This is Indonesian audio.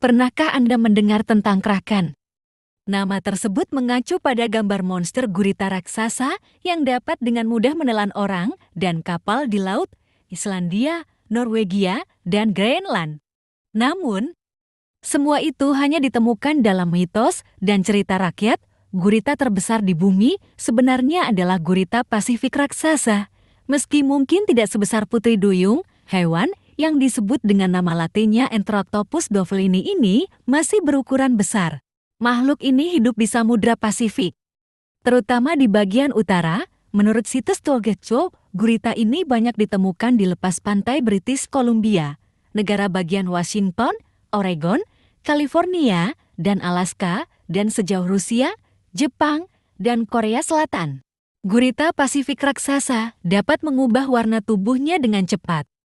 Pernahkah Anda mendengar tentang kraken? Nama tersebut mengacu pada gambar monster gurita raksasa yang dapat dengan mudah menelan orang dan kapal di laut Islandia, Norwegia, dan Greenland. Namun, semua itu hanya ditemukan dalam mitos dan cerita rakyat. Gurita terbesar di bumi sebenarnya adalah gurita Pasifik raksasa. Meski mungkin tidak sebesar putri duyung, hewan yang disebut dengan nama latinnya Entroctopus dovelini ini masih berukuran besar. Makhluk ini hidup di Samudra Pasifik. Terutama di bagian utara, menurut situs Togecho, gurita ini banyak ditemukan di lepas pantai British Columbia, negara bagian Washington, Oregon, California, dan Alaska, dan sejauh Rusia, Jepang, dan Korea Selatan. Gurita Pasifik raksasa dapat mengubah warna tubuhnya dengan cepat.